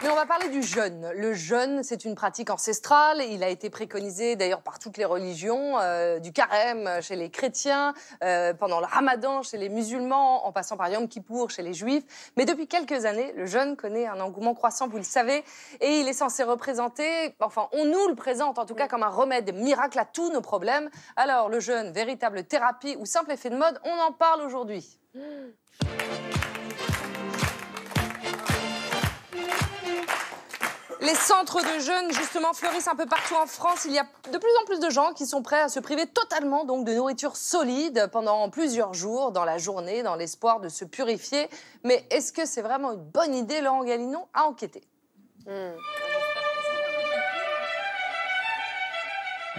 Mais on va parler du jeûne. Le jeûne, c'est une pratique ancestrale. Il a été préconisé d'ailleurs par toutes les religions, euh, du carême chez les chrétiens, euh, pendant le ramadan chez les musulmans, en passant par Yom Kippour chez les juifs. Mais depuis quelques années, le jeûne connaît un engouement croissant, vous le savez, et il est censé représenter, enfin, on nous le présente en tout cas comme un remède miracle à tous nos problèmes. Alors, le jeûne, véritable thérapie ou simple effet de mode, on en parle aujourd'hui. les centres de jeunes, justement, fleurissent un peu partout en France. Il y a de plus en plus de gens qui sont prêts à se priver totalement donc, de nourriture solide pendant plusieurs jours, dans la journée, dans l'espoir de se purifier. Mais est-ce que c'est vraiment une bonne idée, Laurent Galinon, à enquêter hmm.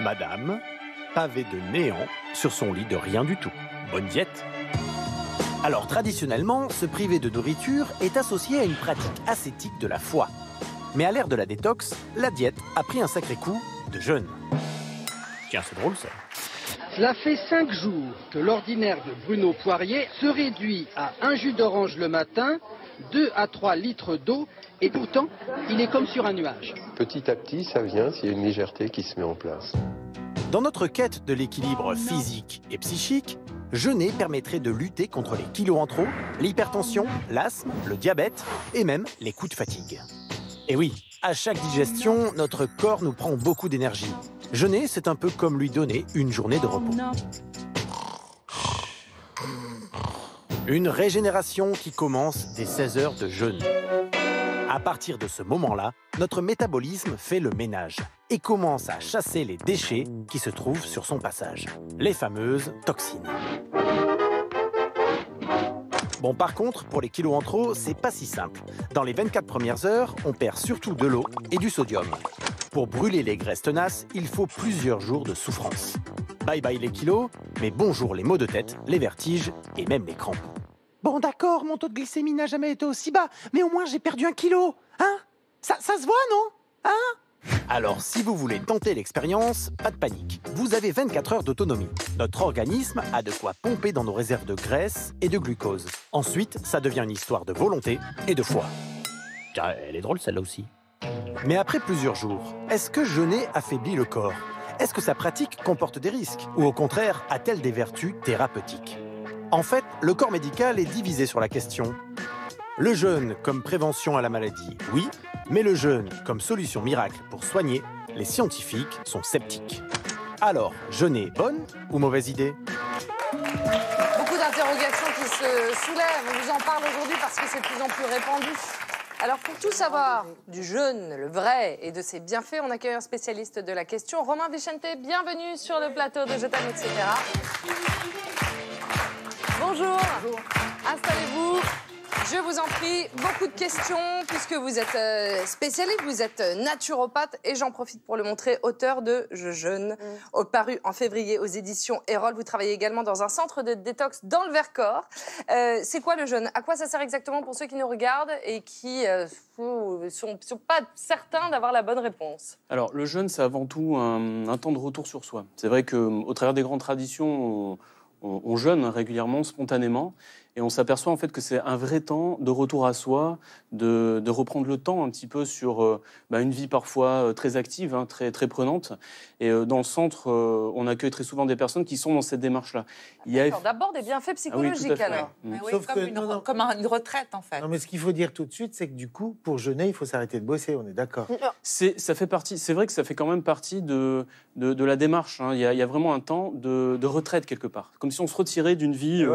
Madame, pavée de néant sur son lit de rien du tout. Bonne diète alors traditionnellement, se priver de nourriture est associé à une pratique ascétique de la foi, mais à l'ère de la détox, la diète a pris un sacré coup de jeûne. Tiens, c'est drôle ça. Cela fait cinq jours que l'ordinaire de Bruno Poirier se réduit à un jus d'orange le matin, 2 à 3 litres d'eau, et pourtant, il est comme sur un nuage. Petit à petit, ça vient s'il y a une légèreté qui se met en place. Dans notre quête de l'équilibre physique et psychique, jeûner permettrait de lutter contre les kilos en trop, l'hypertension, l'asthme, le diabète et même les coups de fatigue. Et oui, à chaque digestion, notre corps nous prend beaucoup d'énergie. Jeûner, c'est un peu comme lui donner une journée de repos. Une régénération qui commence dès 16 heures de jeûne. À partir de ce moment-là, notre métabolisme fait le ménage et commence à chasser les déchets qui se trouvent sur son passage, les fameuses toxines. Bon, par contre, pour les kilos en trop, c'est pas si simple. Dans les 24 premières heures, on perd surtout de l'eau et du sodium. Pour brûler les graisses tenaces, il faut plusieurs jours de souffrance. Bye bye les kilos, mais bonjour les maux de tête, les vertiges et même les crampes. Bon d'accord, mon taux de glycémie n'a jamais été aussi bas, mais au moins j'ai perdu un kilo, hein ça, ça se voit, non Hein alors si vous voulez tenter l'expérience, pas de panique. Vous avez 24 heures d'autonomie. Notre organisme a de quoi pomper dans nos réserves de graisse et de glucose. Ensuite, ça devient une histoire de volonté et de foi. elle est drôle celle-là aussi. Mais après plusieurs jours, est-ce que jeûner affaiblit le corps Est-ce que sa pratique comporte des risques Ou au contraire, a-t-elle des vertus thérapeutiques En fait, le corps médical est divisé sur la question. Le jeûne comme prévention à la maladie, oui, mais le jeûne, comme solution miracle pour soigner, les scientifiques sont sceptiques. Alors, jeûner, bonne ou mauvaise idée Beaucoup d'interrogations qui se soulèvent. On vous en parle aujourd'hui parce que c'est de plus en plus répandu. Alors, pour tout savoir du jeûne, le vrai, et de ses bienfaits, on accueille un spécialiste de la question, Romain Vicente. Bienvenue sur le plateau de Je t'aime, etc. Bonjour. Bonjour. Installez-vous. Je vous en prie, beaucoup de questions, puisque vous êtes euh, spécialiste, vous êtes euh, naturopathe, et j'en profite pour le montrer, auteur de Je jeûne, mm. paru en février aux éditions Erol. Vous travaillez également dans un centre de détox dans le Vercors. Euh, c'est quoi le jeûne À quoi ça sert exactement pour ceux qui nous regardent et qui ne sont, pas certains d'avoir la bonne réponse Alors, le jeûne, c'est avant tout un, temps de retour sur soi. C'est vrai que au travers des grandes traditions, on, on, on jeûne régulièrement, spontanément. Et on s'aperçoit en fait que c'est un vrai temps de retour à soi, de, reprendre le temps un petit peu sur euh, bah, une vie parfois euh, très active, hein, très, très prenante. Et euh, dans le centre, on accueille très souvent des personnes qui sont dans cette démarche-là. Il y a d'abord des bienfaits ah psychologiques alors. Oui, comme, une, comme, une, retraite en fait. Non, mais ce qu'il faut dire tout de suite, c'est que du coup, pour jeûner, il faut s'arrêter de bosser. On est d'accord. C'est ça fait partie. C'est vrai que ça fait quand même partie de de, la démarche. Hein. Il, y a, vraiment un temps de, retraite quelque part, comme si on se retirait d'une vie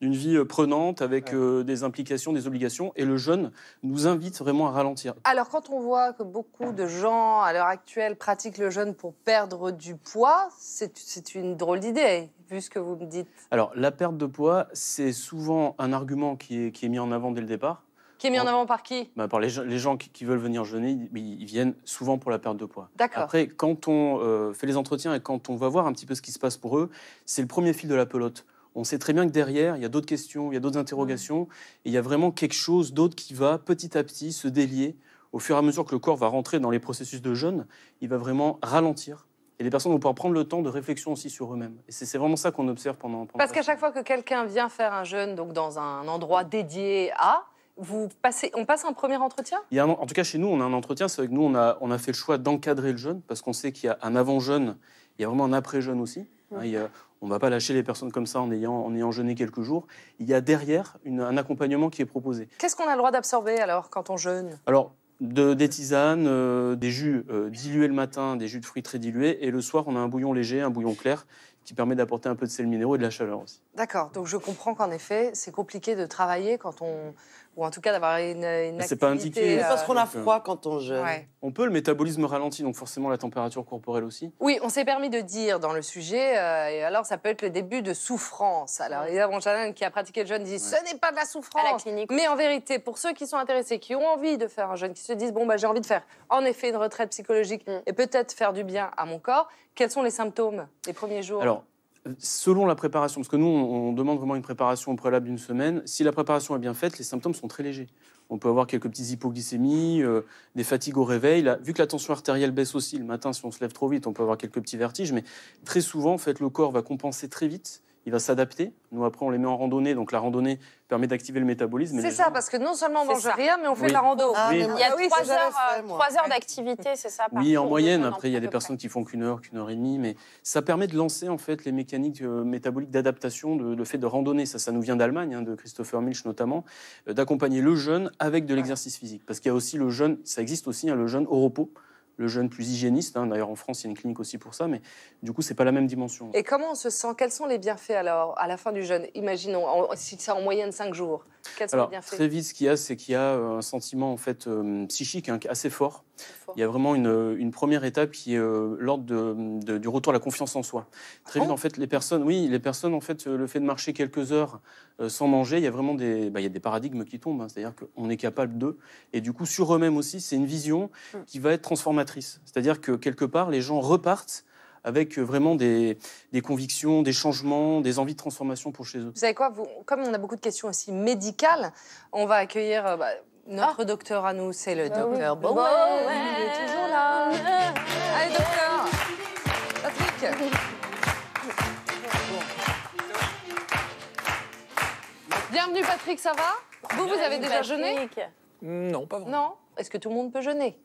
d'une vie euh, prenante avec euh, des implications, des obligations. Et le jeûne nous invite vraiment à ralentir. Alors, quand on voit que beaucoup de gens à l'heure actuelle pratiquent le jeûne pour perdre du poids, c'est une drôle d'idée, vu ce que vous me dites. Alors, la perte de poids, c'est souvent un argument qui est, mis en avant dès le départ. Qui est mis en, avant par qui bah, Par les, gens qui, veulent venir jeûner, ils, viennent souvent pour la perte de poids. D'accord. Après, quand on euh, fait les entretiens et quand on va voir un petit peu ce qui se passe pour eux, c'est le premier fil de la pelote on sait très bien que derrière, il y a d'autres questions, il y a d'autres interrogations, et il y a vraiment quelque chose d'autre qui va petit à petit se délier. Au fur et à mesure que le corps va rentrer dans les processus de jeûne, il va vraiment ralentir. Et les personnes vont pouvoir prendre le temps de réflexion aussi sur eux-mêmes. Et c'est vraiment ça qu'on observe pendant. Parce qu'à chaque fois que quelqu'un vient faire un jeûne, donc dans un endroit dédié à, vous passez, on passe un premier entretien En tout cas, chez nous, on a un entretien. C'est vrai que nous, on a, on a fait le choix d'encadrer le jeûne parce qu'on sait qu'il y a un avant-jeûne, il y a vraiment un après-jeûne aussi. Hein, on ne va pas lâcher les personnes comme ça en ayant, en ayant jeûné quelques jours. Il y a derrière un accompagnement qui est proposé. Qu'est-ce qu'on a le droit d'absorber alors quand on jeûne Alors, de, des tisanes, euh, des jus euh, dilués le matin, des jus de fruits très dilués, et le soir, on a un bouillon léger, un bouillon clair, qui permet d'apporter un peu de sel minéraux et de la chaleur aussi. D'accord, donc je comprends qu'en effet, c'est compliqué de travailler quand on. ou en tout cas d'avoir une, une C'est pas indiqué. Euh... Parce qu'on a euh, froid quand on jeûne. On peut, le métabolisme ralentit, donc forcément la température corporelle aussi. Oui, on s'est permis de dire dans le sujet, euh, et alors ça peut être le début de souffrance. Alors il Elisa Bonchanan, qui a pratiqué le jeûne, dit ce n'est pas de la souffrance. À la clinique. Mais en vérité, pour ceux qui sont intéressés, qui ont envie de faire un jeûne, qui se disent bon, bah, j'ai envie de faire en effet une retraite psychologique mm. et peut-être faire du bien à mon corps, quels sont les symptômes des premiers jours selon la préparation, parce que nous, on, demande vraiment une préparation au préalable d'une semaine, si la préparation est bien faite, les symptômes sont très légers. On peut avoir quelques petites hypoglycémies, euh, des fatigues au réveil. vu que la tension artérielle baisse aussi le matin, si on se lève trop vite, on peut avoir quelques petits vertiges, mais très souvent, en fait, le corps va compenser très vite il va s'adapter. Nous, après, on les met en randonnée, donc la randonnée permet d'activer le métabolisme. C'est ça, parce que non seulement on mange rien, mais on fait la rando. Ah, ah il y a euh, trois, heures, d'activité, c'est ça Oui, en moyenne. Après, il y a des personnes qui font qu'une heure, qu'une heure et demie, mais ça permet de lancer en fait les mécaniques euh, métaboliques d'adaptation, le fait de randonner. Ça, ça nous vient d'Allemagne, hein, de Christopher Milch notamment, euh, d'accompagner le jeûne avec de l'exercice physique, parce qu'il y a aussi le jeûne, ça existe aussi, hein, le jeûne au repos le jeune plus hygiéniste. Hein. D'ailleurs, en France, il y a une clinique aussi pour ça, mais du coup, c'est pas la même dimension. Et comment on se sent Quels sont les bienfaits alors à la fin du jeûne Imaginons, si c'est en moyenne 5 jours. Quels sont les bienfaits Très vite, ce qu'il y a, c'est qu'il y a euh, un sentiment en fait euh, psychique hein, assez fort. Il y a vraiment une, première étape qui est euh, l'ordre du retour à la confiance en soi. Très ah vite, en fait, les personnes, oui, les personnes, en fait, le fait de marcher quelques heures euh, sans manger, il y a vraiment des, bah, des paradigmes qui tombent. Hein. C'est-à-dire qu'on est capable d'eux. Et du coup, sur eux-mêmes aussi, c'est une vision hum. qui va être transformatrice. C'est-à-dire que quelque part, les gens repartent avec euh, vraiment des, convictions, des changements, des envies de transformation pour chez eux. Vous savez quoi Comme on a beaucoup de questions aussi médicales, on va accueillir bah, notre ah. docteur à nous, c'est le bah docteur bah Bowen. Il est toujours là. Allez, docteur. Patrick. Bienvenue, Patrick, ça va Vous, vous avez déjà jeûné Non, pas vraiment. Non Est-ce que tout le monde peut jeûner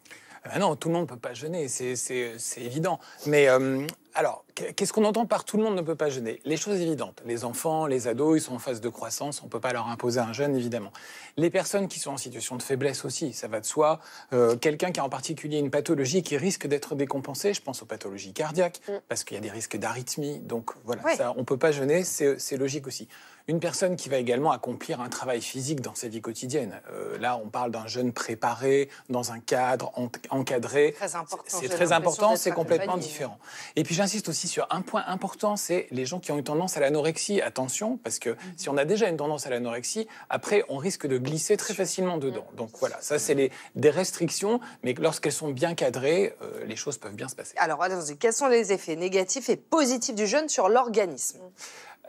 ah non, tout le monde ne peut pas jeûner, c'est évident. Mais euh, alors, qu'est-ce qu'on entend par tout le monde ne peut pas jeûner Les choses évidentes. Les enfants, les ados, ils sont en phase de croissance, on ne peut pas leur imposer un jeûne, évidemment. Les personnes qui sont en situation de faiblesse aussi, ça va de soi. Euh, quelqu'un qui a en particulier une pathologie qui risque d'être décompensée, je pense aux pathologies cardiaques, mm. parce qu'il y a des risques d'arythmie. Donc voilà, on ne peut pas jeûner, c'est logique aussi. Une personne qui va également accomplir un travail physique dans sa vie quotidienne. Euh, là, on parle d'un jeune préparé, dans un cadre, encadré. C'est très important, c'est complètement différent. Et puis j'insiste aussi sur un point important, c'est les gens qui ont une tendance à l'anorexie. Attention, parce que mhm. si on a déjà une tendance à l'anorexie, après, on risque de glisser très facilement dedans. Donc voilà, ça, c'est des restrictions, mais lorsqu'elles sont bien cadrées, euh, les choses peuvent bien se passer. Alors, Quels sont les effets négatifs et positifs du jeûne sur l'organisme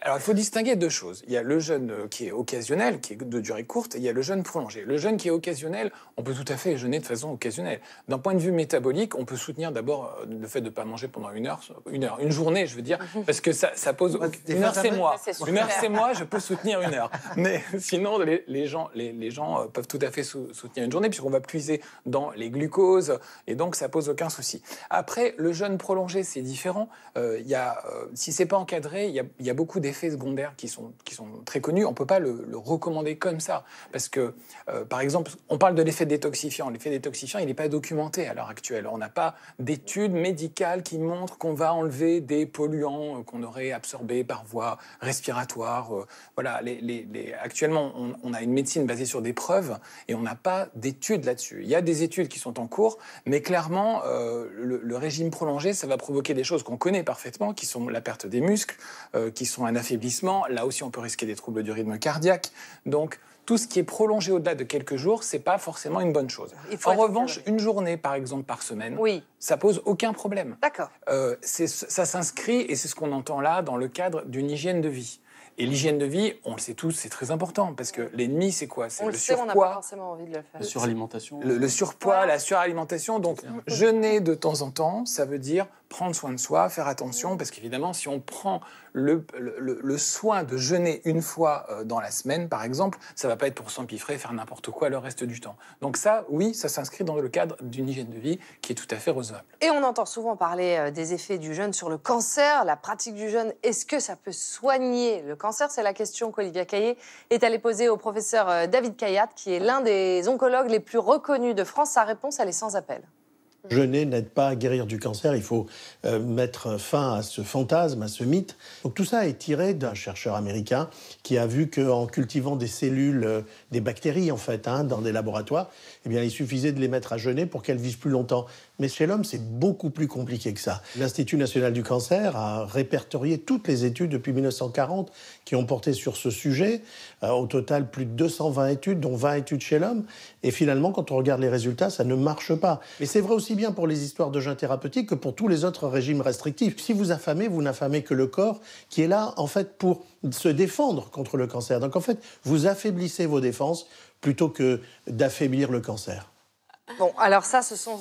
alors, il faut distinguer deux choses. Il y a le jeûne euh, qui est occasionnel, qui est de durée courte, et il y a le jeûne prolongé. Le jeûne qui est occasionnel, on peut tout à fait jeûner de façon occasionnelle. D'un point de vue métabolique, on peut soutenir d'abord euh, le fait de ne pas manger pendant une heure, une heure, une journée, je veux dire, mhm. parce que ça, pose... Une heure, c'est moi. Une heure, c'est moi, je peux soutenir une heure. Mais sinon, les, gens, les, gens euh, peuvent tout à fait soutenir une journée, puisqu'on va puiser dans les glucoses, et donc ça pose aucun souci. Après, le jeûne prolongé, c'est différent. Si il y a, si c'est pas encadré, il y a, il y a beaucoup effets secondaires qui sont, qui sont très connus. On ne peut pas le, recommander comme ça. Parce que, euh, par exemple, on parle de l'effet détoxifiant. L'effet détoxifiant, il n'est pas documenté à l'heure actuelle. On n'a pas d'études médicales qui montrent qu'on va enlever des polluants euh, qu'on aurait absorbés par voie respiratoire. Euh, voilà, les, actuellement, on, a une médecine basée sur des preuves et on n'a pas d'études là-dessus. Il y a des études qui sont en cours, mais clairement, le, le, régime prolongé, ça va provoquer des choses qu'on connaît parfaitement, qui sont la perte des muscles, qui sont un affaiblissement. Là aussi, on peut risquer des troubles du rythme cardiaque. Donc, tout ce qui est prolongé au-delà de quelques jours, c'est pas forcément une bonne chose. En revanche, une journée, par exemple, par semaine, oui. ça pose aucun problème. D'accord. Euh, ça s'inscrit, et c'est ce qu'on entend là, dans le cadre d'une hygiène de vie. Et l'hygiène de vie, on le sait tous, c'est très important parce que l'ennemi, c'est quoi C'est le, surpoids. On forcément envie de le faire. La suralimentation. Le, surpoids, la suralimentation. Donc, jeûner de temps en temps, ça veut dire prendre soin de soi, faire attention, parce qu'évidemment, si on prend le, le, soin de jeûner une fois euh, dans la semaine, par exemple, ça va pas être pour s'empiffrer faire n'importe quoi le reste du temps. Donc ça, oui, ça s'inscrit dans le cadre d'une hygiène de vie qui est tout à fait recevable. Et on entend souvent parler euh, des effets du jeûne sur le cancer, la pratique du jeûne, est-ce que ça peut soigner le cancer C'est la question qu'Olivia Caillé est allée poser au professeur euh, David Cayat, qui est l'un des oncologues les plus reconnus de France. Sa réponse, elle est sans appel. Jeûner n'aide pas à guérir du cancer, il faut euh, mettre fin à ce fantasme, à ce mythe. Donc tout ça est tiré d'un chercheur américain qui a vu qu'en cultivant des cellules, euh, des bactéries en fait, hein, dans des laboratoires, eh bien, il suffisait de les mettre à jeûner pour qu'elles vivent plus longtemps. Mais chez l'homme, c'est beaucoup plus compliqué que ça. L'Institut national du cancer a répertorié toutes les études depuis 1940 qui ont porté sur ce sujet. Euh, au total, plus de 220 études, dont 20 études chez l'homme. Et finalement, quand on regarde les résultats, ça ne marche pas. Mais c'est vrai aussi bien pour les histoires de jeûne thérapeutique que pour tous les autres régimes restrictifs. Si vous affamez, vous n'affamez que le corps qui est là, en fait, pour se défendre contre le cancer. Donc, en fait, vous affaiblissez vos défenses plutôt que d'affaiblir le cancer. Bon, alors ça, ce sont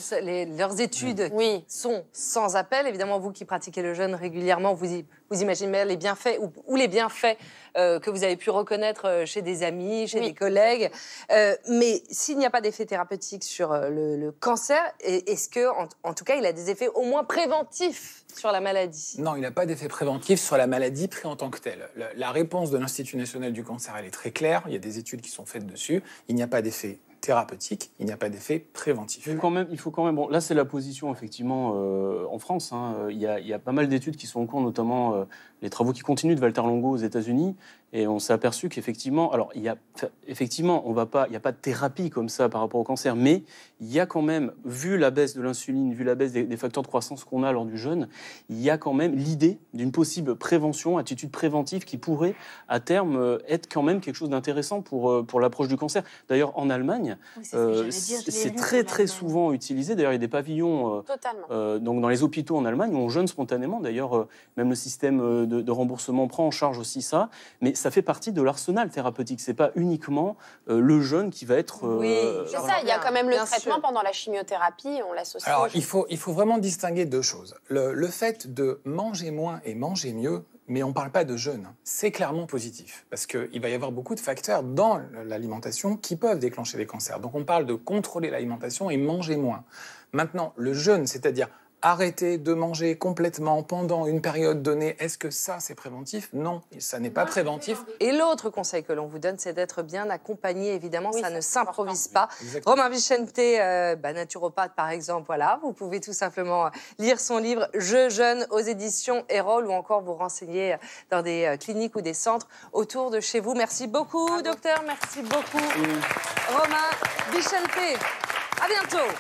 leurs études mm. sont sans appel. Évidemment, vous qui pratiquez le jeûne régulièrement, vous, vous imaginez les bienfaits ou, les bienfaits euh, que vous avez pu reconnaître euh, chez des amis, chez des collègues. Euh, mais s'il n'y a pas d'effet thérapeutique sur le, cancer, est-ce que, en, tout cas, il a des effets au moins préventifs sur la maladie Non, il n'a pas d'effet préventif sur la maladie pris en tant que telle. la réponse de l'Institut national du cancer, elle est très claire. Il y a des études qui sont faites dessus. Il n'y a pas d'effet thérapeutique, il n'y a pas d'effet préventif. Il faut quand même, il faut quand même bon, là c'est la position effectivement euh, en France. Hein, euh, il, y a, pas mal d'études qui sont en cours, notamment euh, les travaux qui continuent de Walter Longo aux États-Unis, et on s'est aperçu qu'effectivement, alors il y a, effectivement, on va pas, il n'y a pas de thérapie comme ça par rapport au cancer, mais il y a quand même, vu la baisse de l'insuline, vu la baisse des, facteurs de croissance qu'on a lors du jeûne, il y a quand même l'idée d'une possible prévention, attitude préventive qui pourrait à terme euh, être quand même quelque chose d'intéressant pour, euh, l'approche du cancer. D'ailleurs, en Allemagne, c'est euh, très très souvent utilisé. D'ailleurs, il y a des pavillons donc dans les hôpitaux en Allemagne où on jeûne spontanément. D'ailleurs, même le système de, remboursement prend en charge aussi ça, mais ça fait partie de l'arsenal thérapeutique. C'est pas uniquement euh, le jeûne qui va être. oui, euh, c'est ça. Il y a quand même le traitement pendant la chimiothérapie, on l'associe. Alors, il faut, il faut vraiment distinguer deux choses. Le, le fait de manger moins et manger mieux, mais on ne parle pas de jeûne. C'est clairement positif, parce qu'il va y avoir beaucoup de facteurs dans l'alimentation qui peuvent déclencher des cancers. Donc on parle de contrôler l'alimentation et manger moins. Maintenant, le jeûne, c'est-à-dire arrêter de manger complètement pendant une période donnée, est-ce que ça c'est préventif Non, ça n'est pas préventif. Et l'autre conseil que l'on vous donne, c'est d'être bien accompagné, évidemment, ça ne s'improvise pas. Romain Vicente, euh, bah, naturopathe par exemple, voilà, vous pouvez tout simplement euh, lire son livre Je jeûne » aux éditions Erol ou encore vous renseigner euh, dans des cliniques ou des centres autour de chez vous. Merci beaucoup, docteur, merci beaucoup, Romain Vicente. À bientôt.